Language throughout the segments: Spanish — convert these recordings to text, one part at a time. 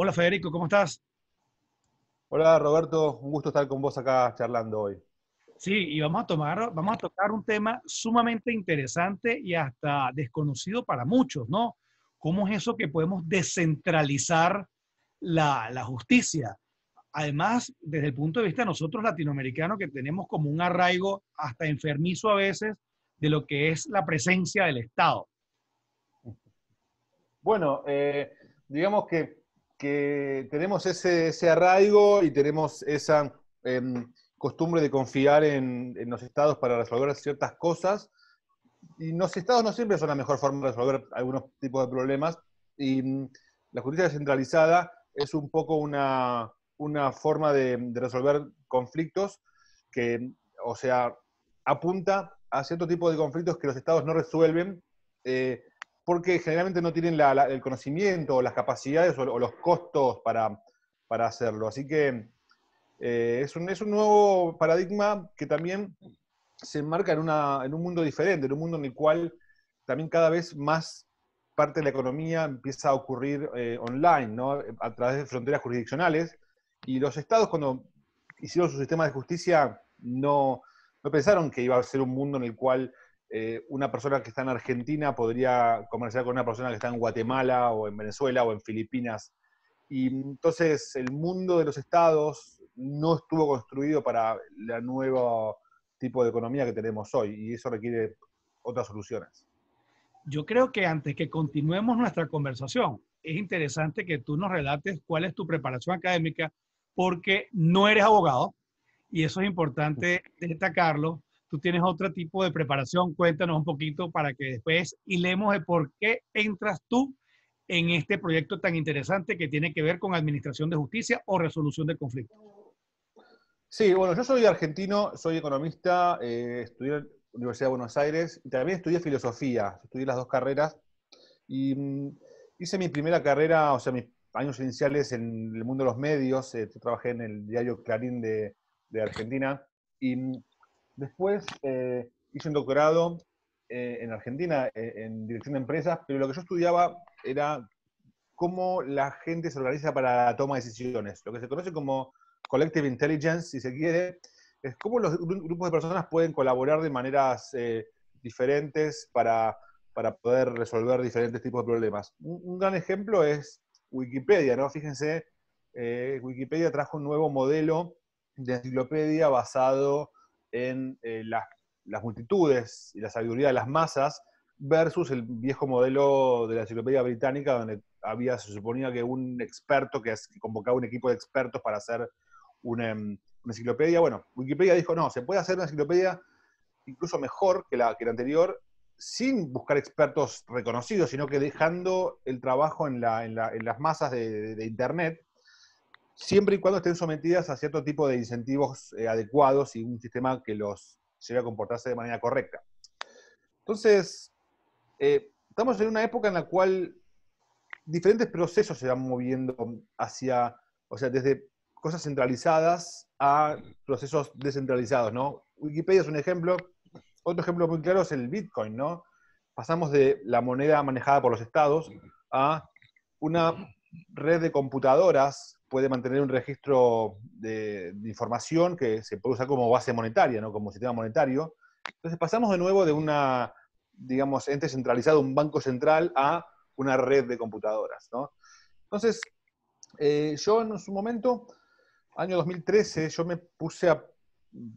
Hola Federico, ¿cómo estás? Hola Roberto, un gusto estar con vos acá charlando hoy. Sí, y vamos a, tomar, vamos a tocar un tema sumamente interesante y hasta desconocido para muchos, ¿no? ¿Cómo es eso que podemos descentralizar la, justicia? Además, desde el punto de vista nosotros latinoamericanos, que tenemos como un arraigo hasta enfermizo a veces de lo que es la presencia del Estado. Bueno, eh, digamos que que tenemos ese, ese arraigo y tenemos esa em, costumbre de confiar en, los estados para resolver ciertas cosas. Y los estados no siempre son la mejor forma de resolver algunos tipos de problemas. Y mm, la justicia descentralizada es un poco una, una forma de, resolver conflictos que, o sea, apunta a cierto tipo de conflictos que los estados no resuelven eh, porque generalmente no tienen el conocimiento o las capacidades o, los costos para, para, hacerlo. Así que eh, es, un, nuevo paradigma que también se enmarca en, un mundo diferente, en un mundo en el cual también cada vez más parte de la economía empieza a ocurrir eh, online, a través de fronteras jurisdiccionales. Y los estados cuando hicieron su sistema de justicia no, no pensaron que iba a ser un mundo en el cual eh, una persona que está en Argentina podría comerciar con una persona que está en Guatemala o en Venezuela o en Filipinas. Y entonces el mundo de los estados no estuvo construido para el nuevo tipo de economía que tenemos hoy y eso requiere otras soluciones. Yo creo que antes que continuemos nuestra conversación, es interesante que tú nos relates cuál es tu preparación académica porque no eres abogado y eso es importante destacarlo tú tienes otro tipo de preparación. Cuéntanos un poquito para que después hilemos de por qué entras tú en este proyecto tan interesante que tiene que ver con administración de justicia o resolución de conflictos. Sí, bueno, yo soy argentino, soy economista, eh, estudié en la Universidad de Buenos Aires y también estudié filosofía, estudié las dos carreras y mm, hice mi primera carrera, o sea, mis años iniciales en el mundo de los medios, eh, trabajé en el diario Clarín de, Argentina y mm, Después eh, hice un doctorado eh, en Argentina eh, en dirección de empresas, pero lo que yo estudiaba era cómo la gente se organiza para la toma de decisiones, lo que se conoce como collective intelligence, si se quiere, es cómo los grupos de personas pueden colaborar de maneras diferentes para, poder resolver diferentes tipos de problemas. Un, gran ejemplo es Wikipedia, ¿no? Fíjense, Wikipedia trajo un nuevo modelo de enciclopedia basado en eh, las, multitudes y la sabiduría de las masas versus el viejo modelo de la enciclopedia británica donde había, se suponía que un experto que, convocaba un equipo de expertos para hacer em, una, enciclopedia. Bueno, Wikipedia dijo, no, se puede hacer una enciclopedia incluso mejor que la, que anterior sin buscar expertos reconocidos, sino que dejando el trabajo en, las masas de Internet siempre y cuando estén sometidas a cierto tipo de incentivos eh, adecuados y un sistema que los lleve a comportarse de manera correcta. Entonces, eh, estamos en una época en la cual diferentes procesos se van moviendo hacia, o sea, desde cosas centralizadas a procesos descentralizados, ¿no? Wikipedia es un ejemplo, otro ejemplo muy claro es el Bitcoin, ¿no? Pasamos de la moneda manejada por los estados a una red de computadoras puede mantener un registro de, información que se puede usar como base monetaria, ¿no? como sistema monetario. Entonces pasamos de nuevo de una, digamos, ente centralizado, un banco central, a una red de computadoras. Entonces, eh, yo en su momento, año 2013, yo me puse a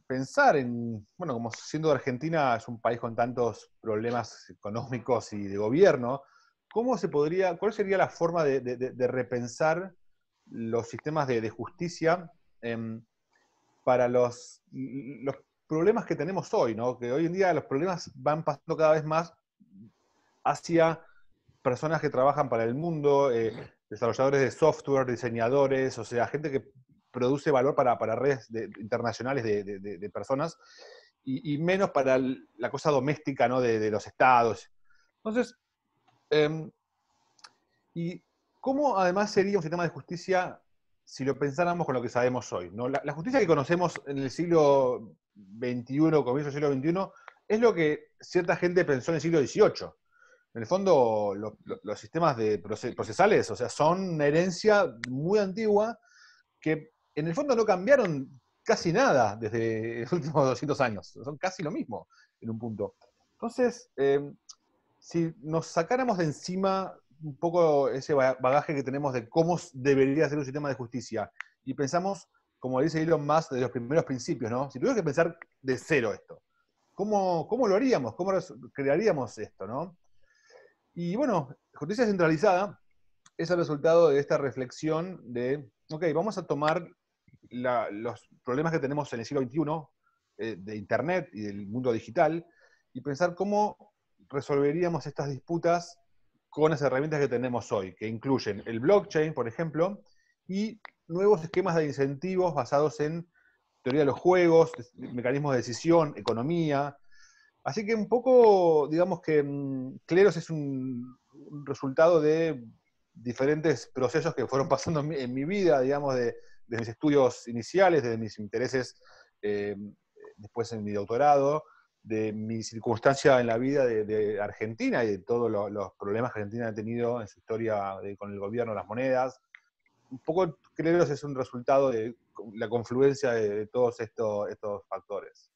pensar en, bueno, como siendo de Argentina es un país con tantos problemas económicos y de gobierno, ¿cómo se podría, cuál sería la forma de repensar los sistemas de, justicia em, para los, problemas que tenemos hoy, ¿no? Que hoy en día los problemas van pasando cada vez más hacia personas que trabajan para el mundo, eh, desarrolladores de software, diseñadores, o sea, gente que produce valor para, redes internacionales de, personas y, menos para la cosa doméstica de, los estados. Entonces, em, y ¿Cómo además sería un sistema de justicia si lo pensáramos con lo que sabemos hoy? ¿no? La, justicia que conocemos en el siglo XXI, comienzo del siglo XXI, es lo que cierta gente pensó en el siglo XVIII. En el fondo, los sistemas de procesales, o sea, son una herencia muy antigua que en el fondo no cambiaron casi nada desde los últimos 200 años. Son casi lo mismo en un punto. Entonces, eh, si nos sacáramos de encima un poco ese bagaje que tenemos de cómo debería ser un sistema de justicia. Y pensamos, como dice Elon Musk, de los primeros principios, ¿no? Si tuvieras que pensar de cero esto, ¿cómo, lo haríamos? ¿Cómo crearíamos esto, no? Y bueno, justicia centralizada es el resultado de esta reflexión de, ok, vamos a tomar los problemas que tenemos en el siglo XXI, eh, de Internet y del mundo digital, y pensar cómo resolveríamos estas disputas con las herramientas que tenemos hoy, que incluyen el blockchain, por ejemplo, y nuevos esquemas de incentivos basados en teoría de los juegos, mecanismos de decisión, economía. Así que un poco, digamos que Cleros mm, es un resultado de diferentes procesos que fueron pasando en mi, vida, digamos, de, mis estudios iniciales, de mis intereses eh, después en mi doctorado, de mi circunstancia en la vida de, Argentina y de todos los, problemas que Argentina ha tenido en su historia con el gobierno, las monedas. Un poco creo que es un resultado de la confluencia de, todos estos, estos factores.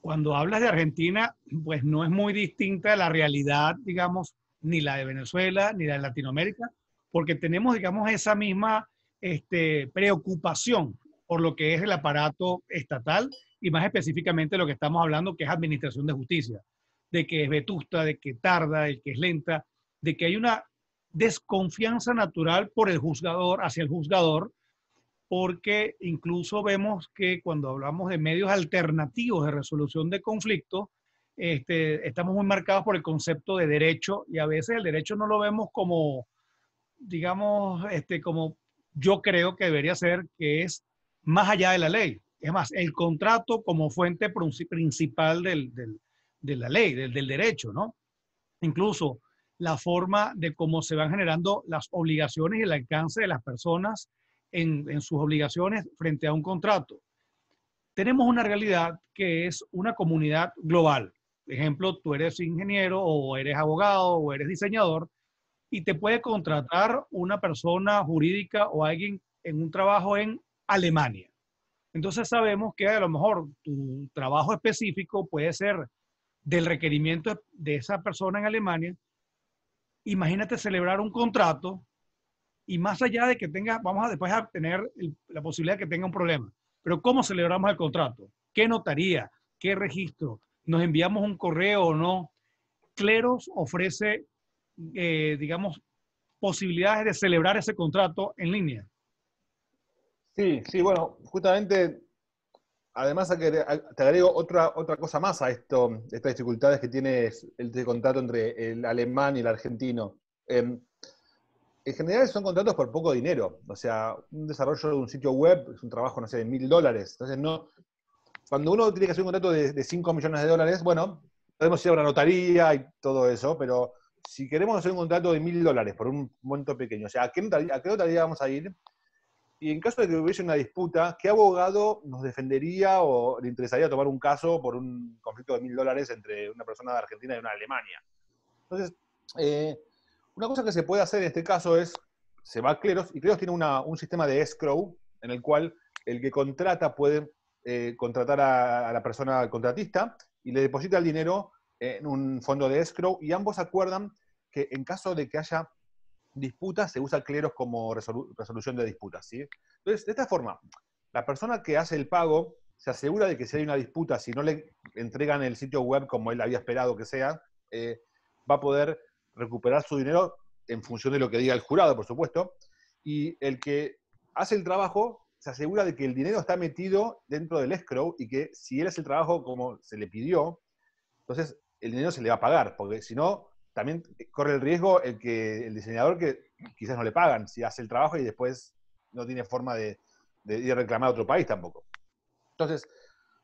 Cuando hablas de Argentina, pues no es muy distinta la realidad, digamos, ni la de Venezuela, ni la de Latinoamérica, porque tenemos, digamos, esa misma este, preocupación por lo que es el aparato estatal y más específicamente lo que estamos hablando, que es administración de justicia, de que es vetusta, de que tarda, de que es lenta, de que hay una desconfianza natural por el juzgador, hacia el juzgador, porque incluso vemos que cuando hablamos de medios alternativos de resolución de conflictos, este, estamos muy marcados por el concepto de derecho y a veces el derecho no lo vemos como, digamos, este, como yo creo que debería ser, que es más allá de la ley es más, el contrato como fuente principal de la ley, del, derecho, ¿no? Incluso la forma de cómo se van generando las obligaciones y el alcance de las personas en, en, sus obligaciones frente a un contrato. Tenemos una realidad que es una comunidad global. Por ejemplo, tú eres ingeniero o eres abogado o eres diseñador y te puede contratar una persona jurídica o alguien en un trabajo en Alemania. Entonces sabemos que a lo mejor tu trabajo específico puede ser del requerimiento de esa persona en Alemania. Imagínate celebrar un contrato y más allá de que tengas, vamos a después a tener la posibilidad de que tenga un problema. Pero ¿cómo celebramos el contrato? ¿Qué notaría? ¿Qué registro? ¿Nos enviamos un correo o no? Cleros ofrece, eh, digamos, posibilidades de celebrar ese contrato en línea. Sí, sí, bueno, justamente, además te agrego otra, otra cosa más a esto, estas dificultades que tiene el este contrato entre el alemán y el argentino. Em, en general son contratos por poco dinero, o sea, un desarrollo de un sitio web es un trabajo, no sé, de mil dólares, entonces no... Cuando uno tiene que hacer un contrato de, cinco 5 millones de dólares, bueno, podemos ir a una notaría y todo eso, pero si queremos hacer un contrato de mil dólares por un monto pequeño, o sea, ¿a qué, ¿a qué notaría vamos a ir? Y en caso de que hubiese una disputa, ¿qué abogado nos defendería o le interesaría tomar un caso por un conflicto de mil dólares entre una persona de Argentina y una de Alemania? Entonces, eh, una cosa que se puede hacer en este caso es, se va a Cleros, y Cleros tiene un sistema de escrow en el cual el que contrata puede eh, contratar a, la persona contratista y le deposita el dinero en un fondo de escrow y ambos acuerdan que en caso de que haya disputas se usa cleros como resolución de disputas. ¿sí? Entonces, de esta forma, la persona que hace el pago se asegura de que si hay una disputa, si no le entregan el sitio web como él había esperado que sea, eh, va a poder recuperar su dinero en función de lo que diga el jurado, por supuesto. Y el que hace el trabajo se asegura de que el dinero está metido dentro del escrow y que si él hace el trabajo como se le pidió, entonces el dinero se le va a pagar, porque si no, también corre el riesgo el que el diseñador que quizás no le pagan si hace el trabajo y después no tiene forma de, ir reclamar a otro país tampoco. Entonces,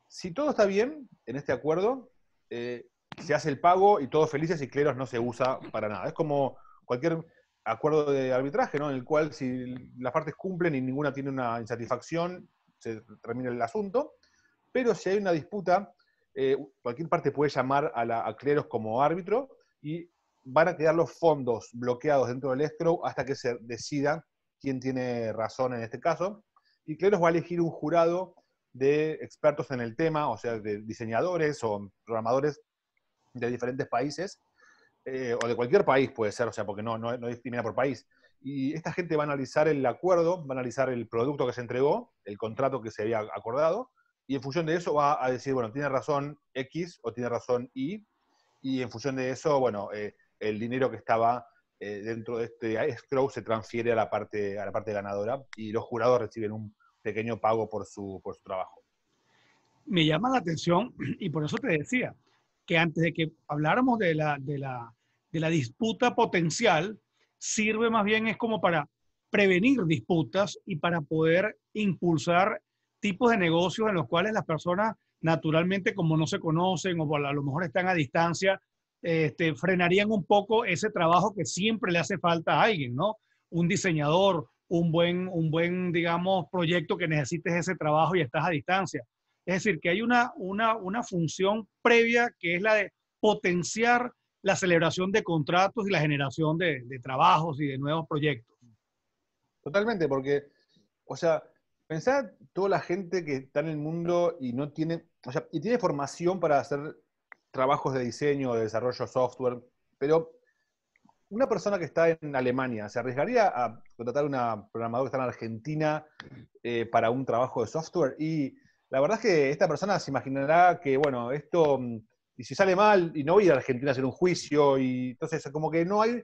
si todo está bien en este acuerdo, eh, se hace el pago y todos felices y Cleros no se usa para nada. Es como cualquier acuerdo de arbitraje, ¿no? En el cual si las partes cumplen y ninguna tiene una insatisfacción, se termina el asunto. Pero si hay una disputa, eh, cualquier parte puede llamar a, la, a Cleros como árbitro y van a quedar los fondos bloqueados dentro del escrow hasta que se decida quién tiene razón en este caso. Y Cleros va a elegir un jurado de expertos en el tema, o sea, de diseñadores o programadores de diferentes países, eh, o de cualquier país puede ser, o sea, porque no, no, discrimina por país. Y esta gente va a analizar el acuerdo, va a analizar el producto que se entregó, el contrato que se había acordado, y en función de eso va a decir, bueno, tiene razón X o tiene razón Y, y en función de eso, bueno, eh, el dinero que estaba eh, dentro de este escrow se transfiere a la parte, a la parte ganadora y los jurados reciben un pequeño pago por su, por su trabajo. Me llama la atención y por eso te decía que antes de que habláramos de la, de la, de la disputa potencial, sirve más bien es como para prevenir disputas y para poder impulsar tipos de negocios en los cuales las personas naturalmente como no se conocen o a lo mejor están a distancia, este, frenarían un poco ese trabajo que siempre le hace falta a alguien, ¿no? Un diseñador, un buen, un buen, digamos, proyecto que necesites ese trabajo y estás a distancia. Es decir, que hay una, una, función previa que es la de potenciar la celebración de contratos y la generación de, trabajos y de nuevos proyectos. Totalmente, porque, o sea, pensá toda la gente que está en el mundo y no tiene, o sea, y tiene formación para hacer trabajos de diseño, de desarrollo software, pero una persona que está en Alemania, ¿se arriesgaría a contratar a una programadora que está en Argentina eh, para un trabajo de software? Y la verdad es que esta persona se imaginará que, bueno, esto, mm, y si sale mal, y no voy a Argentina a hacer un juicio, y entonces como que no hay,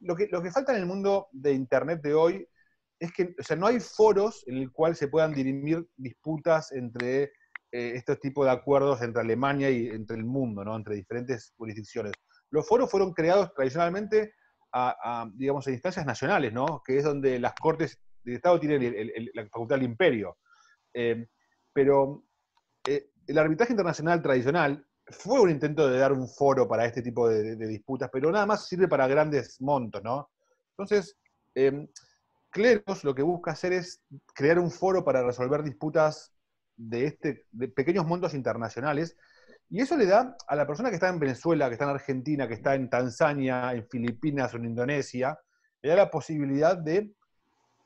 lo que, que falta en el mundo de Internet de hoy es que, o sea, no hay foros en el cual se puedan dirimir disputas entre eh, este tipo de acuerdos entre Alemania y entre el mundo, ¿no? entre diferentes jurisdicciones. Los foros fueron creados tradicionalmente a, digamos, a instancias nacionales, ¿no? que es donde las cortes de Estado tienen la facultad del imperio. Eh, pero eh, el arbitraje internacional tradicional fue un intento de dar un foro para este tipo de, disputas, pero nada más sirve para grandes montos, ¿no? Entonces, Cleros lo que busca hacer es crear un foro para resolver disputas de, este, de pequeños montos internacionales. Y eso le da a la persona que está en Venezuela, que está en Argentina, que está en Tanzania, en Filipinas o en Indonesia, le da la posibilidad de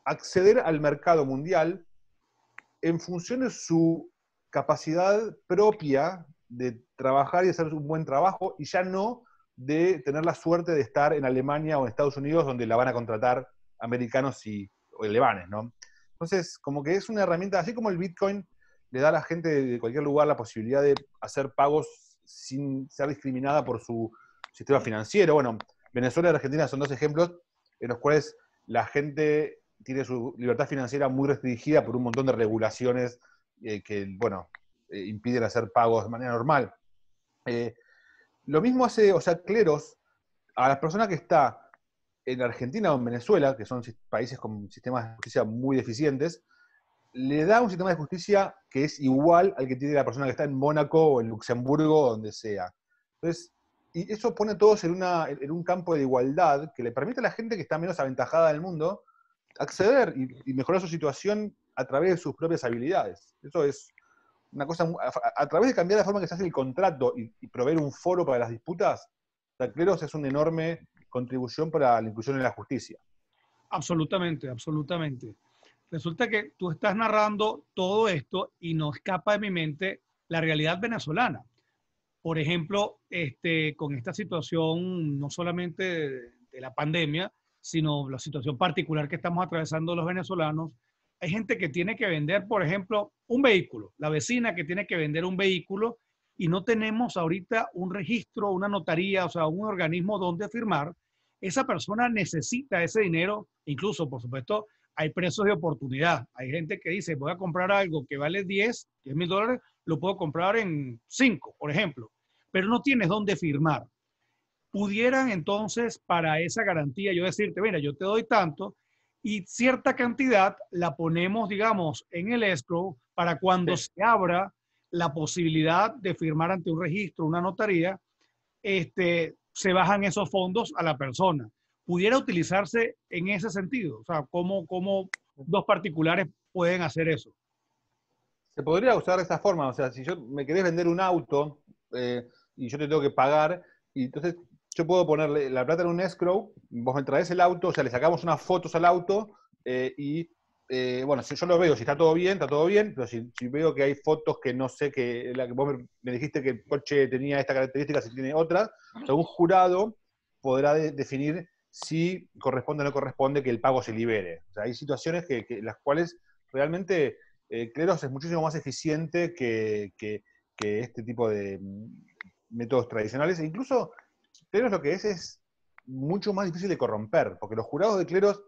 acceder al mercado mundial en función de su capacidad propia de trabajar y hacer un buen trabajo y ya no de tener la suerte de estar en Alemania o en Estados Unidos donde la van a contratar americanos y o alemanes, ¿no? Entonces, como que es una herramienta, así como el Bitcoin le da a la gente de cualquier lugar la posibilidad de hacer pagos sin ser discriminada por su sistema financiero. Bueno, Venezuela y Argentina son dos ejemplos en los cuales la gente tiene su libertad financiera muy restringida por un montón de regulaciones eh, que, bueno, eh, impiden hacer pagos de manera normal. Eh, lo mismo hace, o sea, Cleros, a las personas que está en Argentina o en Venezuela, que son países con sistemas de justicia muy deficientes, le da un sistema de justicia que es igual al que tiene la persona que está en Mónaco o en Luxemburgo o donde sea. Entonces, y eso pone a todos en, en un campo de igualdad que le permite a la gente que está menos aventajada del mundo acceder y, mejorar su situación a través de sus propias habilidades. Eso es una cosa, a, través de cambiar la forma que se hace el contrato y, proveer un foro para las disputas, Tacleros es una enorme contribución para la inclusión en la justicia. Absolutamente, absolutamente resulta que tú estás narrando todo esto y no escapa de mi mente la realidad venezolana. Por ejemplo, este, con esta situación no solamente de, de la pandemia, sino la situación particular que estamos atravesando los venezolanos, hay gente que tiene que vender, por ejemplo, un vehículo, la vecina que tiene que vender un vehículo y no tenemos ahorita un registro, una notaría, o sea, un organismo donde firmar, esa persona necesita ese dinero, incluso, por supuesto, hay precios de oportunidad. Hay gente que dice, voy a comprar algo que vale 10, 10 mil dólares, lo puedo comprar en 5, por ejemplo, pero no tienes dónde firmar. Pudieran entonces para esa garantía yo decirte, mira, yo te doy tanto y cierta cantidad la ponemos, digamos, en el escrow para cuando se abra la posibilidad de firmar ante un registro, una notaría, este, se bajan esos fondos a la persona pudiera utilizarse en ese sentido? O sea, ¿cómo, cómo dos particulares pueden hacer eso? Se podría usar de esa forma. O sea, si yo me querés vender un auto eh, y yo te tengo que pagar, y entonces yo puedo ponerle la plata en un escrow, vos me traes el auto, o sea, le sacamos unas fotos al auto eh, y, eh, bueno, si yo lo veo, si está todo bien, está todo bien, pero si, veo que hay fotos que no sé, que vos me, dijiste que el coche tenía esta característica, si tiene otra, o un jurado podrá definir si corresponde o no corresponde que el pago se libere. hay situaciones que, las cuales realmente eh, Cleros es muchísimo más eficiente que, este tipo de mm, métodos tradicionales. E incluso Cleros lo que es es mucho más difícil de corromper, porque los jurados de Cleros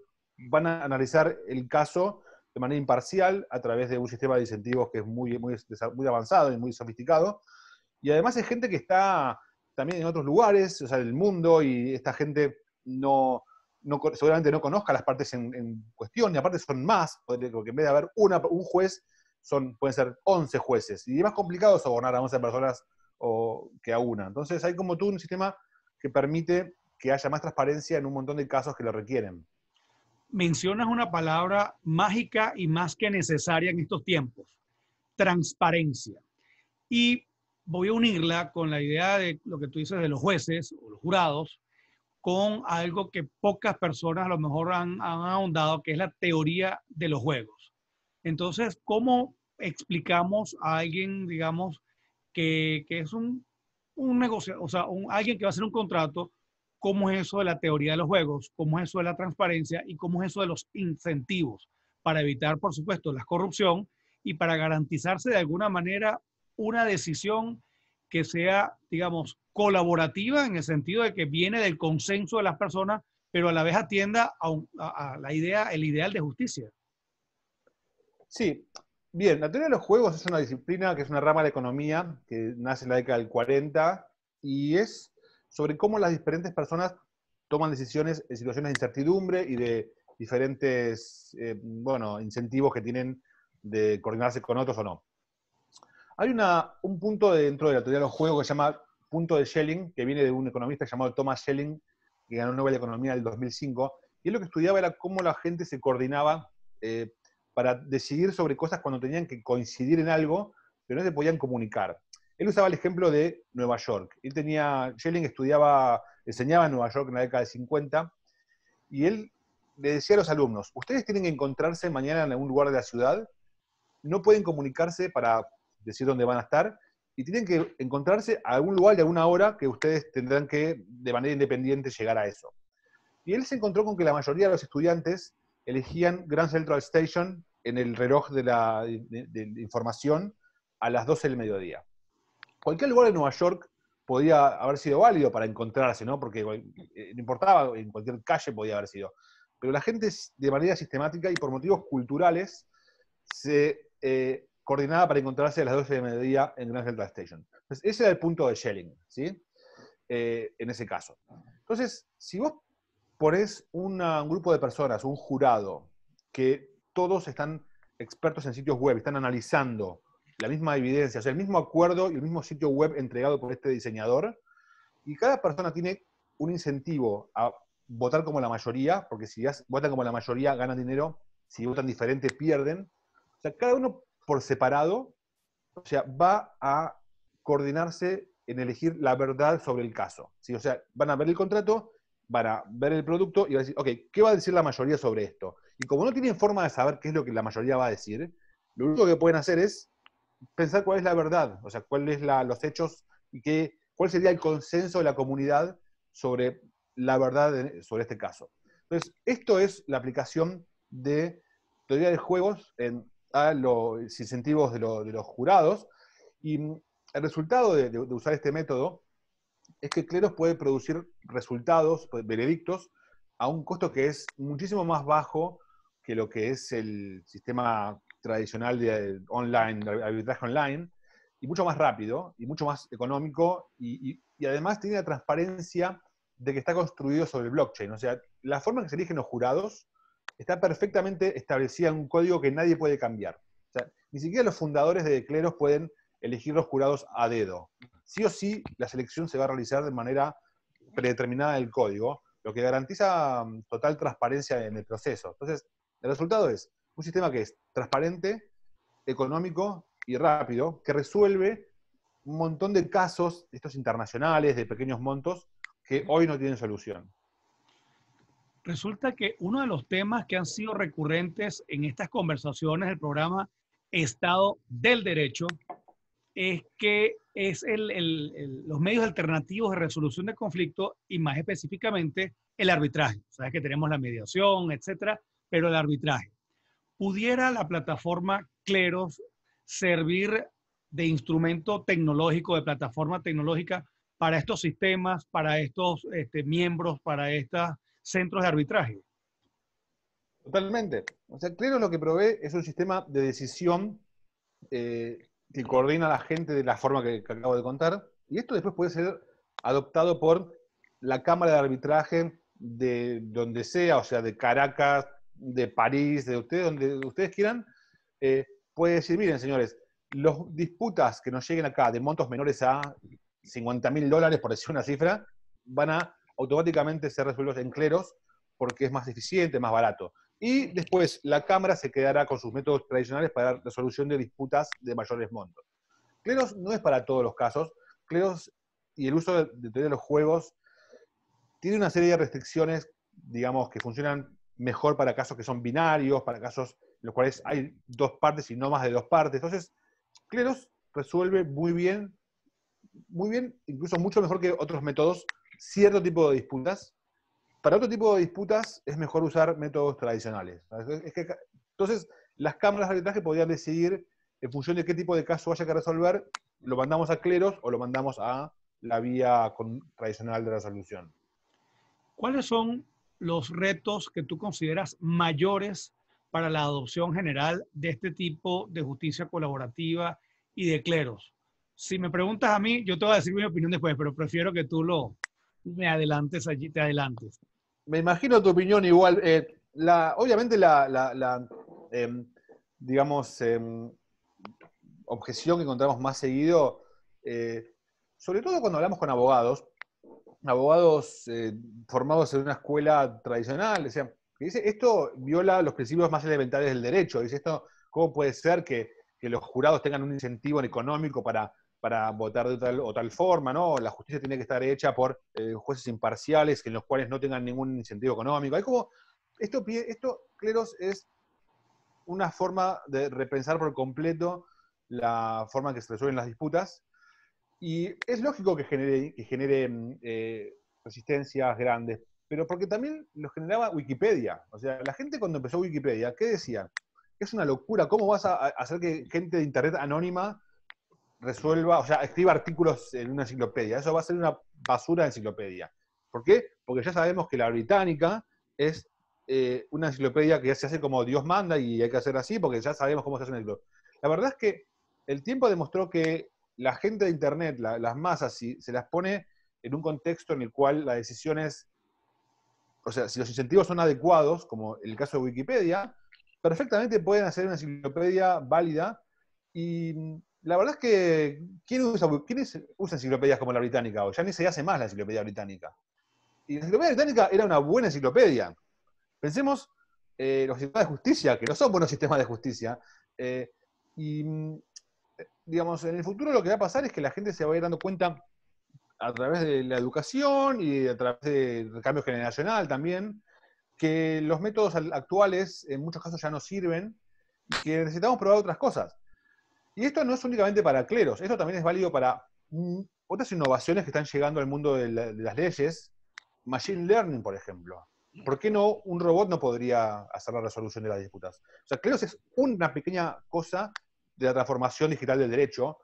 van a analizar el caso de manera imparcial a través de un sistema de incentivos que es muy, muy, muy avanzado y muy sofisticado. Y además hay gente que está también en otros lugares, o sea, el mundo, y esta gente no, seguramente no conozca las partes en, cuestión, y aparte son más, porque en vez de haber un juez, son, pueden ser 11 jueces, y es más complicado sobornar a 11 personas o, que a una. Entonces hay como tú un sistema que permite que haya más transparencia en un montón de casos que lo requieren. Mencionas una palabra mágica y más que necesaria en estos tiempos, transparencia. Y voy a unirla con la idea de lo que tú dices de los jueces o los jurados, con algo que pocas personas a lo mejor han, ahondado, que es la teoría de los juegos. Entonces, ¿cómo explicamos a alguien, digamos, que, es un, un negocio, o sea, alguien que va a hacer un contrato, cómo es eso de la teoría de los juegos, cómo es eso de la transparencia y cómo es eso de los incentivos para evitar, por supuesto, la corrupción y para garantizarse de alguna manera una decisión que sea, digamos, colaborativa en el sentido de que viene del consenso de las personas, pero a la vez atienda a, la idea, el ideal de justicia. Sí, bien, la teoría de los juegos es una disciplina que es una rama de economía que nace en la década del 40 y es sobre cómo las diferentes personas toman decisiones en situaciones de incertidumbre y de diferentes, eh, bueno, incentivos que tienen de coordinarse con otros o no. Hay un punto dentro de la teoría de los juegos que se llama punto de Schelling, que viene de un economista llamado Thomas Schelling, que ganó el Nobel de Economía en el 2005, y él lo que estudiaba era cómo la gente se coordinaba eh, para decidir sobre cosas cuando tenían que coincidir en algo, pero no se podían comunicar. Él usaba el ejemplo de Nueva York. Él tenía, Schelling estudiaba, enseñaba en Nueva York en la década de 50, y él le decía a los alumnos, ustedes tienen que encontrarse mañana en algún lugar de la ciudad, no pueden comunicarse para decir dónde van a estar, y tienen que encontrarse a algún lugar de alguna hora que ustedes tendrán que, de manera independiente, llegar a eso. Y él se encontró con que la mayoría de los estudiantes elegían Grand Central Station en el reloj de la información a las 12 del mediodía. Cualquier lugar en Nueva York podía haber sido válido para encontrarse, ¿no? Porque eh, no importaba, en cualquier calle podía haber sido. Pero la gente, de manera sistemática y por motivos culturales, se eh, coordinada para encontrarse a las 12 de mediodía en Grand Central Station. Entonces, ese era el punto de Shelling, ¿sí? Eh, en ese caso. Entonces, si vos pones es un grupo de personas, un jurado, que todos están expertos en sitios web, están analizando la misma evidencia, o sea, el mismo acuerdo y el mismo sitio web entregado por este diseñador, y cada persona tiene un incentivo a votar como la mayoría, porque si votan como la mayoría ganan dinero, si votan diferente pierden. O sea, cada uno por separado, o sea, va a coordinarse en elegir la verdad sobre el caso. ¿sí? O sea, van a ver el contrato, van a ver el producto y van a decir, ok, ¿qué va a decir la mayoría sobre esto? Y como no tienen forma de saber qué es lo que la mayoría va a decir, lo único que pueden hacer es pensar cuál es la verdad, o sea, cuáles son los hechos y qué, cuál sería el consenso de la comunidad sobre la verdad sobre este caso. Entonces, esto es la aplicación de teoría de juegos en a los incentivos de, los jurados. Y mm, el resultado de, usar este método es que Cleros puede producir resultados, pues, veredictos, a un costo que es muchísimo más bajo que lo que es el sistema tradicional de eh, online, arbitraje online, y mucho más rápido, y mucho más económico, y, además tiene la transparencia de que está construido sobre blockchain. O sea, la forma en que se eligen los jurados está perfectamente establecida en un código que nadie puede cambiar. ni siquiera los fundadores de cleros pueden elegir los jurados a dedo. Sí o sí, la selección se va a realizar de manera predeterminada el código, lo que garantiza mm, total transparencia en el proceso. Entonces, el resultado es un sistema que es transparente, económico y rápido, que resuelve un montón de casos, estos internacionales, de pequeños montos, que hoy no tienen solución. Resulta que uno de los temas que han sido recurrentes en estas conversaciones del programa Estado del Derecho es que es el, los medios alternativos de resolución de conflicto y más específicamente el arbitraje. Sabes que tenemos la mediación, etcétera, pero el arbitraje. ¿Pudiera la plataforma Cleros servir de instrumento tecnológico, de plataforma tecnológica para estos sistemas, para estos este, miembros, para estas centros de arbitraje. Totalmente. O sea, creo lo que provee es un sistema de decisión eh, que coordina a la gente de la forma que, acabo de contar. Y esto después puede ser adoptado por la Cámara de Arbitraje de donde sea, o sea, de Caracas, de París, de ustedes, donde ustedes quieran. Eh, puede decir, miren, señores, las disputas que nos lleguen acá de montos menores a 50 mil dólares, por decir una cifra, van a automáticamente se resuelve en cleros porque es más eficiente, más barato. Y después la Cámara se quedará con sus métodos tradicionales para resolución de disputas de mayores montos. Cleros no es para todos los casos. Cleros y el uso de, los juegos tiene una serie de restricciones, digamos, que funcionan mejor para casos que son binarios, para casos en los cuales hay dos partes y no más de dos partes. Entonces, Cleros resuelve muy bien, muy bien, incluso mucho mejor que otros métodos cierto tipo de disputas. Para otro tipo de disputas es mejor usar métodos tradicionales. entonces, las cámaras de arbitraje podrían decidir, en función de qué tipo de caso haya que resolver, lo mandamos a cleros o lo mandamos a la vía tradicional de la solución. ¿Cuáles son los retos que tú consideras mayores para la adopción general de este tipo de justicia colaborativa y de cleros? Si me preguntas a mí, yo te voy a decir mi opinión después, pero prefiero que tú lo, me adelantes allí, te adelantes. Me imagino tu opinión igual. Eh, la, obviamente la, em, digamos, em, objeción que encontramos más seguido, eh, sobre todo cuando hablamos con abogados, abogados eh, formados en una escuela tradicional, que esto viola los principios más elementales del derecho, dice, esto, ¿cómo puede ser que los jurados tengan un incentivo económico para para votar de tal o tal forma, ¿no? La justicia tiene que estar hecha por eh, jueces imparciales en los cuales no tengan ningún incentivo económico. Hay como, esto, esto Cleros, es una forma de repensar por completo la forma en que se resuelven las disputas. Y es lógico que genere, que genere eh, resistencias grandes, pero porque también lo generaba Wikipedia. O sea, la gente cuando empezó Wikipedia, ¿qué decía? Es una locura, ¿cómo vas a hacer que gente de Internet anónima resuelva, o sea, escriba artículos en una enciclopedia. Eso va a ser una basura de enciclopedia. ¿Por qué? Porque ya sabemos que la británica es eh, una enciclopedia que ya se hace como Dios manda y hay que hacer así porque ya sabemos cómo se hace una. enciclopedia. La verdad es que el tiempo demostró que la gente de Internet, las masas, si, se las pone en un contexto en el cual las es... o sea, si los incentivos son adecuados, como el caso de Wikipedia, perfectamente pueden hacer una enciclopedia válida y la verdad es que, ¿quién usa, enciclopedias como la británica hoy? Ya ni se hace más la enciclopedia británica. Y la enciclopedia británica era una buena enciclopedia. Pensemos eh, los sistemas de justicia, que no son buenos sistemas de justicia. Eh, y, mm, digamos, en el futuro lo que va a pasar es que la gente se va a ir dando cuenta a través de la educación y a través del cambio generacional también, que los métodos actuales en muchos casos ya no sirven y que necesitamos probar otras cosas. Y esto no es únicamente para cleros, esto también es válido para mm, otras innovaciones que están llegando al mundo de, las leyes, machine learning, por ejemplo. ¿Por qué no un robot no podría hacer la resolución de las disputas? O sea, cleros es una pequeña cosa de la transformación digital del derecho,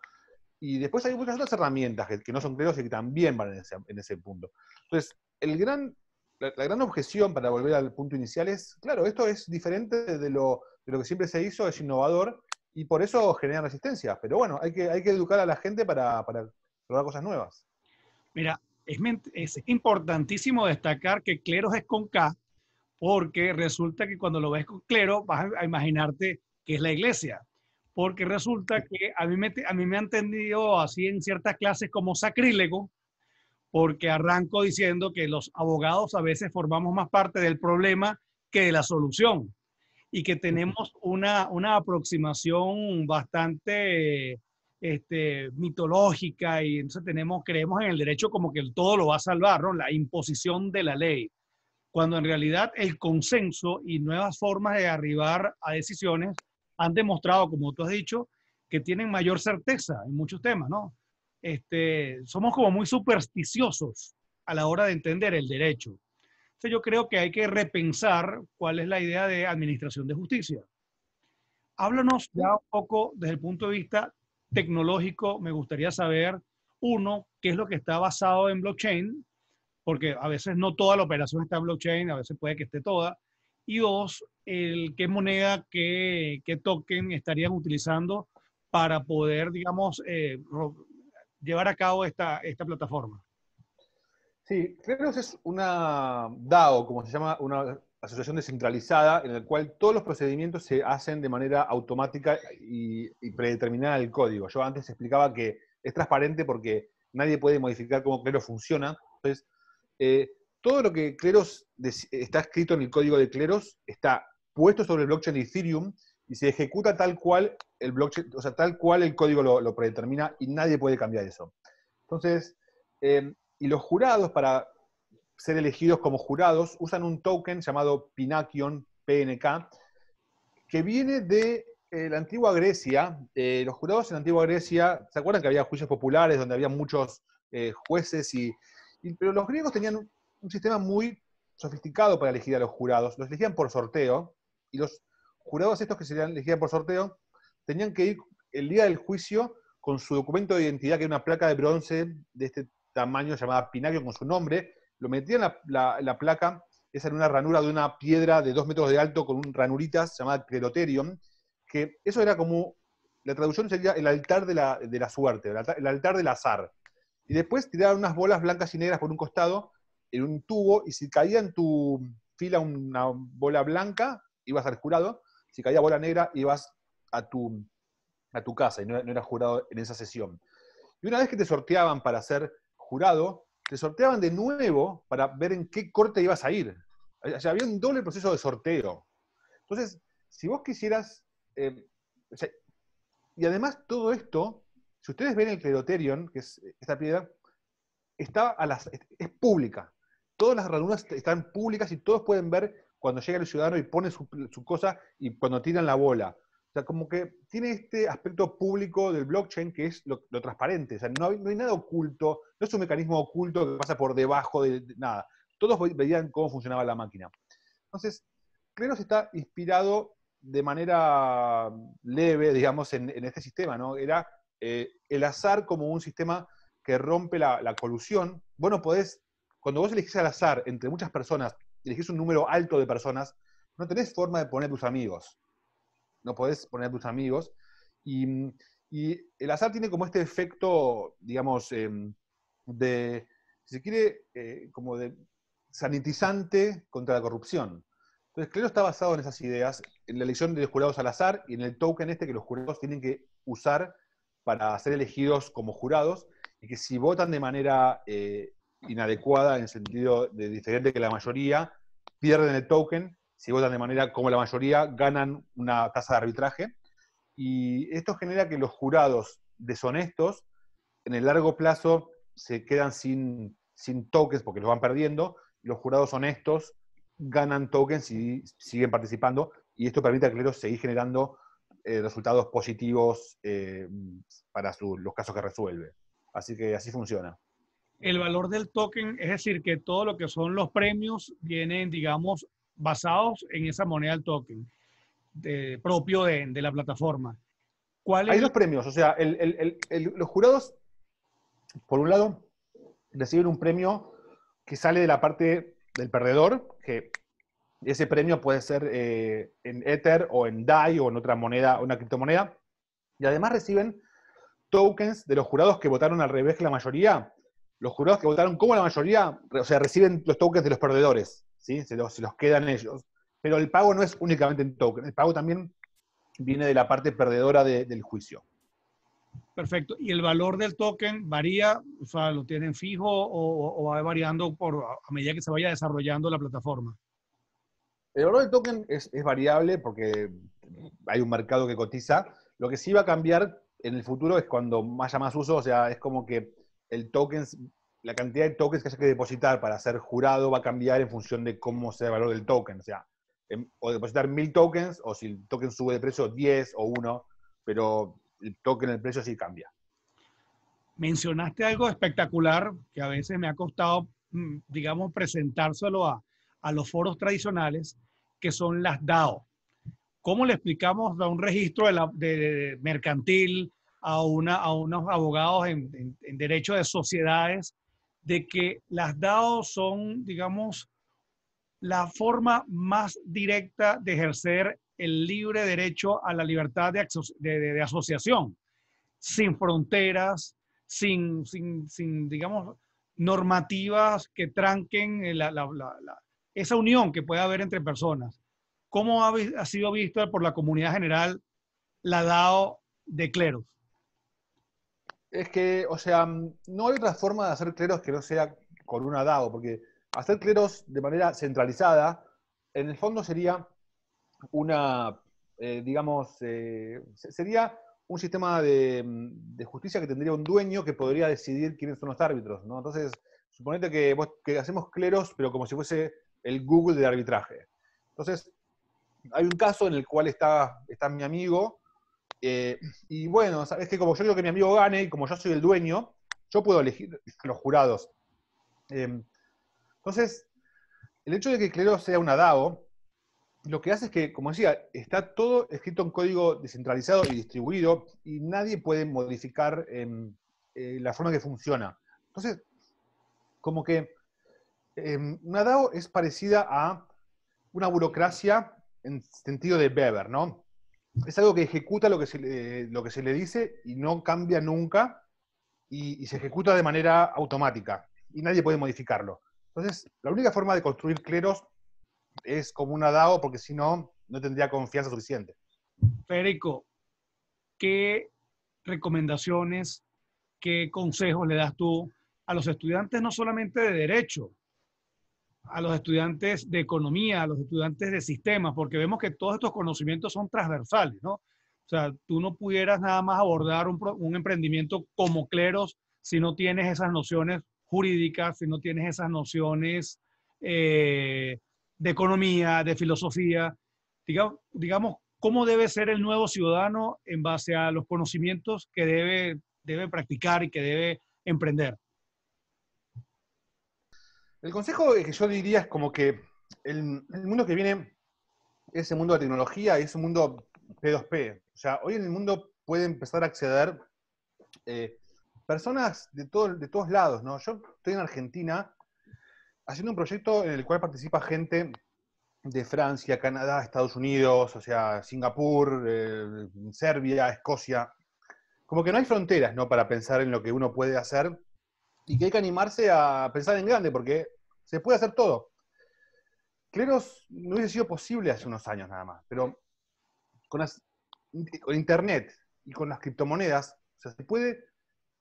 y después hay muchas otras herramientas que, no son cleros y que también van en ese, punto. Entonces, el gran, la, la, gran objeción para volver al punto inicial es, claro, esto es diferente de lo, de lo, que siempre se hizo, es innovador, y por eso generan resistencia. Pero bueno, hay que, hay que educar a la gente para, para probar cosas nuevas. Mira, es, es, importantísimo destacar que cleros es con K, porque resulta que cuando lo ves con clero vas a imaginarte que es la iglesia. Porque resulta que a mí me, a mí me han entendido así en ciertas clases como sacrílego, porque arranco diciendo que los abogados a veces formamos más parte del problema que de la solución y que tenemos una, una aproximación bastante este, mitológica y entonces tenemos, creemos en el derecho como que el todo lo va a salvar, ¿no? la imposición de la ley, cuando en realidad el consenso y nuevas formas de arribar a decisiones han demostrado, como tú has dicho, que tienen mayor certeza en muchos temas, ¿no? Este, somos como muy supersticiosos a la hora de entender el derecho yo creo que hay que repensar cuál es la idea de administración de justicia. Háblanos ya un poco desde el punto de vista tecnológico, me gustaría saber, uno, qué es lo que está basado en blockchain, porque a veces no toda la operación está en blockchain, a veces puede que esté toda, y dos, el, qué moneda, qué, qué token estarían utilizando para poder, digamos, eh, llevar a cabo esta, esta plataforma. Sí, Cleros es una DAO, como se llama, una asociación descentralizada, en la cual todos los procedimientos se hacen de manera automática y, predeterminada el código. Yo antes explicaba que es transparente porque nadie puede modificar cómo Cleros funciona. Entonces, eh, todo lo que Cleros está escrito en el código de Cleros está puesto sobre el blockchain Ethereum y se ejecuta tal cual el blockchain, o sea, tal cual el código lo, predetermina y nadie puede cambiar eso. Entonces, eh, y los jurados, para ser elegidos como jurados, usan un token llamado Pinakion, PNK, que viene de eh, la antigua Grecia. Eh, los jurados en la antigua Grecia, ¿se acuerdan que había juicios populares donde había muchos eh, jueces? Y, pero los griegos tenían un, sistema muy sofisticado para elegir a los jurados. Los elegían por sorteo y los jurados estos que se elegían por sorteo tenían que ir el día del juicio con su documento de identidad, que era una placa de bronce de este tamaño llamada Pinario con su nombre, lo metía en la, placa, esa era una ranura de una piedra de dos metros de alto con un ranuritas llamada Creloterium, que eso era como, la traducción sería el altar de la, suerte, el altar, del azar. Y después tiraban unas bolas blancas y negras por un costado en un tubo, y si caía en tu fila una bola blanca, ibas al jurado, si caía bola negra, ibas a tu, a tu casa, y no, no eras jurado en esa sesión. Y una vez que te sorteaban para hacer jurado, te sorteaban de nuevo para ver en qué corte ibas a ir. O sea, había un doble proceso de sorteo. Entonces, si vos quisieras... Eh, y además todo esto, si ustedes ven el Cleroterion, que es esta piedra, está a las, es pública. Todas las ranuras están públicas y todos pueden ver cuando llega el ciudadano y pone su cosa y cuando tiran la bola. O sea, como que tiene este aspecto público del blockchain que es lo, transparente. O sea, no hay, nada oculto, no es un mecanismo oculto que pasa por debajo de, nada. Todos veían cómo funcionaba la máquina. Entonces, se está inspirado de manera leve, digamos, en, este sistema, ¿no? Era eh, el azar como un sistema que rompe la, colusión. Bueno, podés, cuando vos elegís al azar entre muchas personas, elegís un número alto de personas, no tenés forma de poner tus amigos no podés poner a tus amigos. Y, el azar tiene como este efecto, digamos, eh, de, si se quiere, eh, como de sanitizante contra la corrupción. Entonces, que está basado en esas ideas, en la elección de los jurados al azar y en el token este que los jurados tienen que usar para ser elegidos como jurados y que si votan de manera eh, inadecuada, en el sentido de diferente que la mayoría, pierden el token si votan de manera como la mayoría, ganan una tasa de arbitraje. Y esto genera que los jurados deshonestos en el largo plazo se quedan sin, sin tokens porque los van perdiendo, los jurados honestos ganan tokens y siguen participando, y esto permite a Clero seguir generando eh, resultados positivos eh, para los casos que resuelve. Así que así funciona. El valor del token, es decir, que todo lo que son los premios vienen, digamos, basados en esa moneda del token propio de, la plataforma. Hay dos premios, o sea, los jurados, por un lado, reciben un premio que sale de la parte del perdedor, que ese premio puede ser eh, en Ether o en DAI o en otra moneda, una criptomoneda, y además reciben tokens de los jurados que votaron al revés que la mayoría. Los jurados que votaron como la mayoría, o sea, reciben los tokens de los perdedores se, los, quedan ellos. Pero el pago no es únicamente en token, el pago también viene de la parte perdedora del juicio. Perfecto. ¿Y el valor del token varía? O sea, ¿lo tienen fijo o, va variando por, a medida que se vaya desarrollando la plataforma? El valor del token es, es, variable porque hay un mercado que cotiza. Lo que sí va a cambiar en el futuro es cuando haya más uso, o sea, es como que el token la cantidad de tokens que haya que depositar para ser jurado va a cambiar en función de cómo sea el valor del token. O sea, em, o depositar mil tokens, o si el token sube de precio 10 o 1, pero el token, el precio sí cambia. Mencionaste algo espectacular que a veces me ha costado, mm, digamos, presentárselo a, a los foros tradicionales, que son las DAO. ¿Cómo le explicamos a un registro de, mercantil, a, una, a unos abogados en, en, derecho de sociedades, de que las DAO son, digamos, la forma más directa de ejercer el libre derecho a la libertad de, asociación, sin fronteras, sin, sin, digamos, normativas que tranquen eh, esa unión que puede haber entre personas. ¿Cómo ha, sido vista por la comunidad general la DAO de cleros? es que, o sea, mm, no hay otra forma de hacer cleros que no sea con una DAO, porque hacer cleros de manera centralizada, en el fondo sería una, eh, digamos, eh, sería un sistema mm, de, justicia que tendría un dueño que podría decidir quiénes son los árbitros, ¿no? Entonces, suponete que, que hacemos cleros, pero como si fuese el Google de arbitraje. Entonces, hay un caso en el cual está, está mi amigo, eh, y bueno, sabes que como yo quiero que mi amigo gane y como yo soy el dueño, yo puedo elegir los jurados. Eh, entonces, el hecho de que Clero sea una DAO, lo que hace es que, como decía, está todo escrito en código descentralizado y distribuido y nadie puede modificar em, eh, la forma que funciona. Entonces, como que em, una DAO es parecida a una burocracia en sentido de Weber, ¿no? es algo que ejecuta lo que, se le, lo que se le dice y no cambia nunca y, y, se ejecuta de manera automática y nadie puede modificarlo. Entonces, la única forma de construir cleros es como una DAO porque si no, no tendría confianza suficiente. Federico, ¿qué recomendaciones, qué consejos le das tú a los estudiantes no solamente de derecho, a los estudiantes de economía, a los estudiantes de sistemas, porque vemos que todos estos conocimientos son transversales, ¿no? O sea, tú no pudieras nada más abordar un, emprendimiento como cleros si no tienes esas nociones jurídicas, si no tienes esas nociones eh, de economía, de filosofía. Digamos, digamos, ¿cómo debe ser el nuevo ciudadano en base a los conocimientos que debe, debe practicar y que debe emprender? El consejo que yo diría es como que el, mundo que viene es el mundo de tecnología y es un mundo P2P. O sea, hoy en el mundo puede empezar a acceder eh, personas de, todo, de todos lados, ¿no? Yo estoy en Argentina haciendo un proyecto en el cual participa gente de Francia, Canadá, Estados Unidos, o sea, Singapur, eh, Serbia, Escocia. Como que no hay fronteras, ¿no? Para pensar en lo que uno puede hacer y que hay que animarse a pensar en grande, porque se puede hacer todo. Cleros no hubiese sido posible hace unos años nada más, pero con, Internet y con las criptomonedas, se puede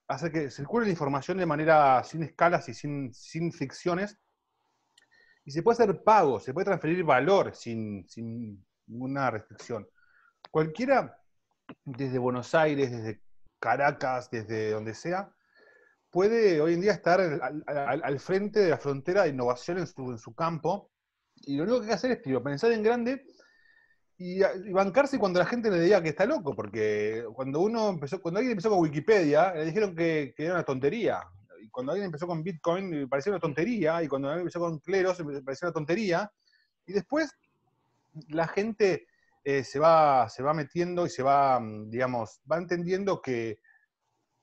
hacer que circule la información de manera sin escalas y sin, ficciones, y se puede hacer pago, se puede transferir valor sin, sin ninguna restricción. Cualquiera, desde Buenos Aires, desde Caracas, desde donde sea, puede hoy en día estar al, frente de la frontera de innovación en su, campo. Y lo único que hay que hacer es tío, pensar en grande y, bancarse cuando la gente le diga que está loco, porque cuando uno empezó, cuando alguien empezó con Wikipedia, le dijeron que, era una tontería. Y cuando alguien empezó con Bitcoin, me parecía una tontería. Y cuando alguien empezó con Cleros, me parecía una tontería. Y después la gente eh, se, va, se va metiendo y se va, mm, digamos, va entendiendo que,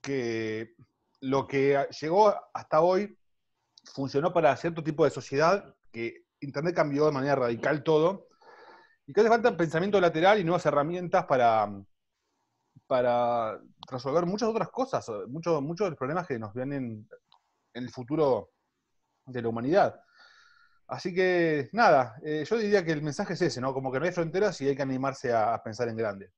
que lo que llegó hasta hoy funcionó para cierto tipo de sociedad que Internet cambió de manera radical todo y que hace falta pensamiento lateral y nuevas herramientas para, mm, para resolver muchas otras cosas, muchos, muchos de los problemas que nos vienen en el futuro de la humanidad. Así que nada, eh, yo diría que el mensaje es ese, ¿no? Como que no hay fronteras y hay que animarse a, a pensar en grande.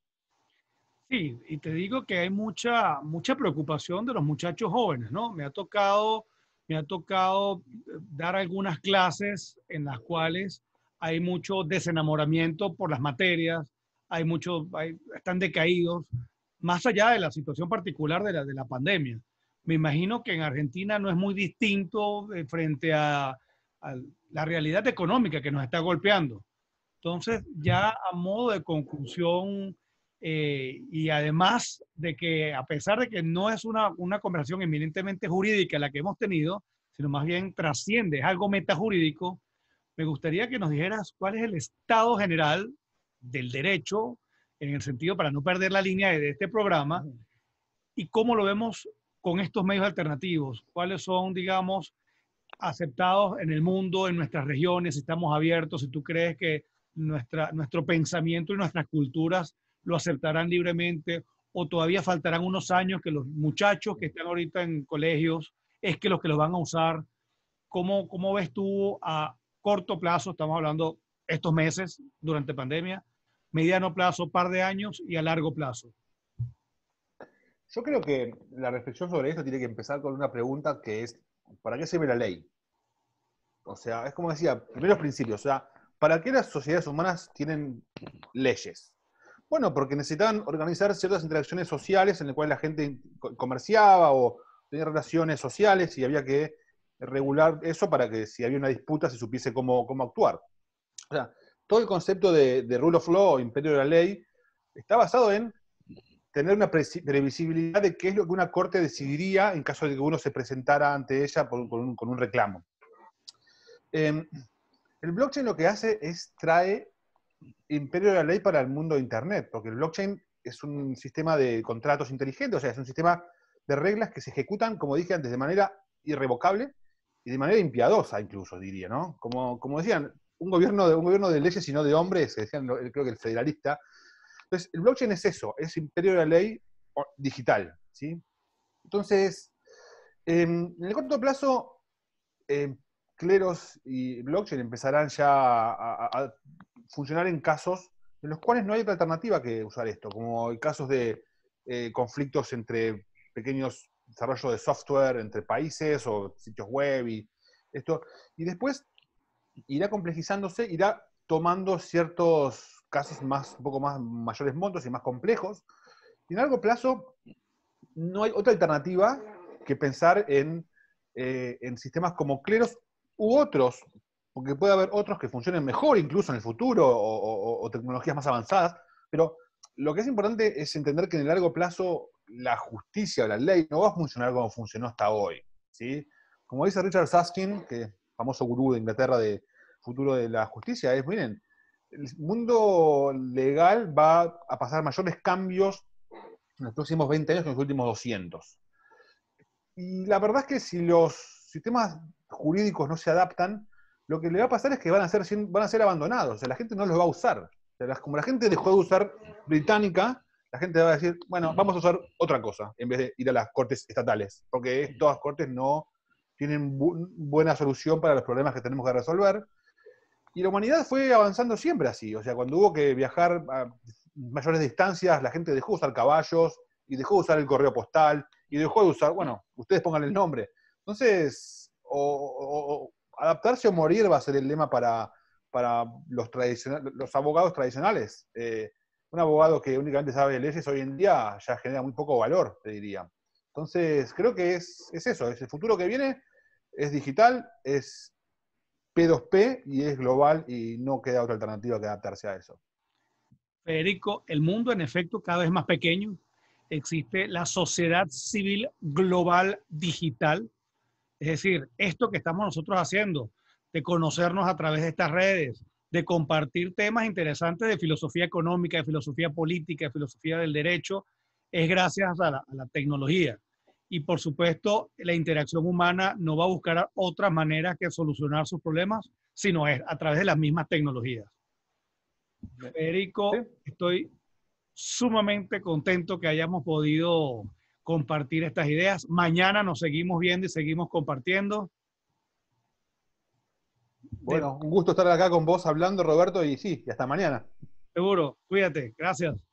Sí, y te digo que hay mucha, mucha preocupación de los muchachos jóvenes, ¿no? Me ha tocado, me ha tocado eh, dar algunas clases en las cuales hay mucho desenamoramiento por las materias, hay mucho, están decaídos, más allá de la situación particular de la, de la pandemia. Me imagino que en Argentina no es muy distinto eh, frente a, a la realidad económica que nos está golpeando. Entonces, ya a modo de conclusión, eh, y además de que, a pesar de que no es una, una conversación eminentemente jurídica la que hemos tenido, sino más bien trasciende, es algo metajurídico, me gustaría que nos dijeras cuál es el estado general del derecho, en el sentido para no perder la línea de este programa, y cómo lo vemos con estos medios alternativos, cuáles son, digamos, aceptados en el mundo, en nuestras regiones, si estamos abiertos, si tú crees que nuestra, nuestro pensamiento y nuestras culturas lo aceptarán libremente o todavía faltarán unos años que los muchachos que están ahorita en colegios es que los que los van a usar. ¿Cómo, cómo ves tú a corto plazo, estamos hablando estos meses durante pandemia, mediano plazo, par de años y a largo plazo? Yo creo que la reflexión sobre esto tiene que empezar con una pregunta que es, ¿para qué sirve la ley? O sea, es como decía, primeros principios, o sea, ¿para qué las sociedades humanas tienen leyes? Bueno, porque necesitaban organizar ciertas interacciones sociales en las cuales la gente comerciaba o tenía relaciones sociales y había que regular eso para que si había una disputa se supiese cómo, actuar. O sea, todo el concepto de, rule of law, o imperio de la ley, está basado en tener una previsibilidad de qué es lo que una corte decidiría en caso de que uno se presentara ante ella con, un, reclamo. Em, el blockchain lo que hace es traer imperio de la ley para el mundo de Internet, porque el blockchain es un sistema de contratos inteligentes, o sea, es un sistema de reglas que se ejecutan, como dije antes, de manera irrevocable y de manera impiadosa incluso, diría, ¿no? Como, como decían, un gobierno, de, un gobierno de leyes y no de hombres, decían, creo que el federalista. Entonces, el blockchain es eso, es imperio de la ley digital, ¿sí? Entonces, em, en el corto plazo, cleros em, y blockchain empezarán ya a funcionar en casos en los cuales no hay otra alternativa que usar esto, como casos de eh, conflictos entre pequeños desarrollos de software, entre países o sitios web y esto. Y después irá complejizándose, irá tomando ciertos casos más, un poco más mayores montos y más complejos. Y en largo plazo no hay otra alternativa que pensar en, eh, en sistemas como Cleros u otros porque puede haber otros que funcionen mejor incluso en el futuro o, tecnologías más avanzadas, pero lo que es importante es entender que en el largo plazo la justicia o la ley no va a funcionar como funcionó hasta hoy. ¿sí? Como dice Richard Saskin, que famoso gurú de Inglaterra de futuro de la justicia, es, miren, el mundo legal va a pasar mayores cambios en los próximos 20 años que en los últimos 200. Y la verdad es que si los sistemas jurídicos no se adaptan, lo que le va a pasar es que van a ser, van a ser abandonados, o sea, la gente no los va a usar. como la gente dejó de usar británica, la gente va a decir, bueno, vamos a usar otra cosa en vez de ir a las cortes estatales, porque todas cortes no tienen buena solución para los problemas que tenemos que resolver. Y la humanidad fue avanzando siempre así, o sea, cuando hubo que viajar a mayores distancias, la gente dejó de usar caballos y dejó de usar el correo postal y dejó de usar, bueno, ustedes pongan el nombre. Entonces, o, adaptarse o morir va a ser el lema para, para los, los abogados tradicionales. Eh, un abogado que únicamente sabe leyes hoy en día ya genera muy poco valor, te diría. Entonces, creo que es, es eso, es el futuro que viene, es digital, es P2P y es global y no queda otra alternativa que adaptarse a eso. Federico, el mundo en efecto cada vez más pequeño. Existe la sociedad civil global digital, es decir, esto que estamos nosotros haciendo, de conocernos a través de estas redes, de compartir temas interesantes de filosofía económica, de filosofía política, de filosofía del derecho, es gracias a la, tecnología. Y por supuesto, la interacción humana no va a buscar otras maneras que solucionar sus problemas, sino es a través de las mismas tecnologías. Federico, estoy sumamente contento que hayamos podido compartir estas ideas. Mañana nos seguimos viendo y seguimos compartiendo. Bueno, un gusto estar acá con vos hablando, Roberto, y sí, hasta mañana. Seguro, cuídate, gracias.